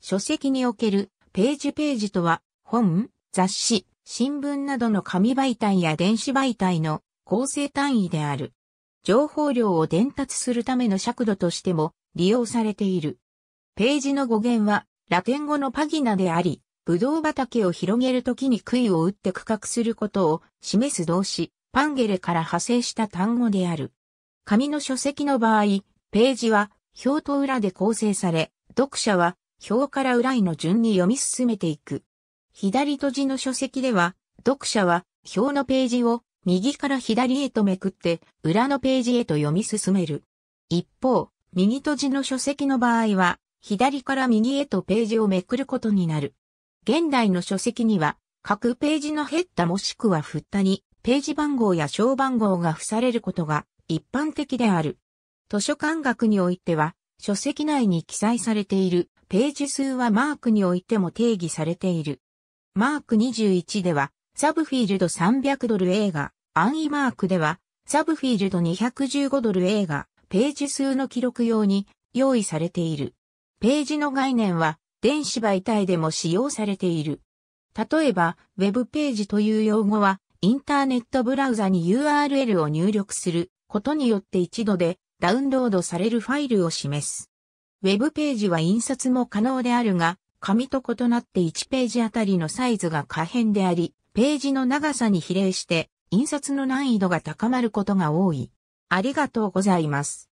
書籍におけるページページとは、本、雑誌、新聞などの紙媒体や電子媒体の構成単位である。情報量を伝達するための尺度としても利用されている。ページの語源はラテン語のパギナであり、ブドウ畑を広げるときに杭を打って区画することを示す動詞、パンゲレから派生した単語である。紙の書籍の場合、ページは表と裏で構成され、読者は表から裏への順に読み進めていく。左とじの書籍では、読者は表のページを右から左へとめくって裏のページへと読み進める。一方、右とじの書籍の場合は、左から右へとページをめくることになる。現代の書籍には、各ページの減ったもしくは振ったに、ページ番号や小番号が付されることが一般的である。図書館学においては、書籍内に記載されているページ数はマークにおいても定義されている。マーク21では、サブフィールド300ドル映画、安易マークでは、サブフィールド215ドル映画、ページ数の記録用に用意されている。ページの概念は、電子媒体でも使用されている。例えば、ウェブページという用語は、インターネットブラウザに URL を入力することによって一度でダウンロードされるファイルを示す。ウェブページは印刷も可能であるが、紙と異なって1ページあたりのサイズが可変であり、ページの長さに比例して、印刷の難易度が高まることが多い。ありがとうございます。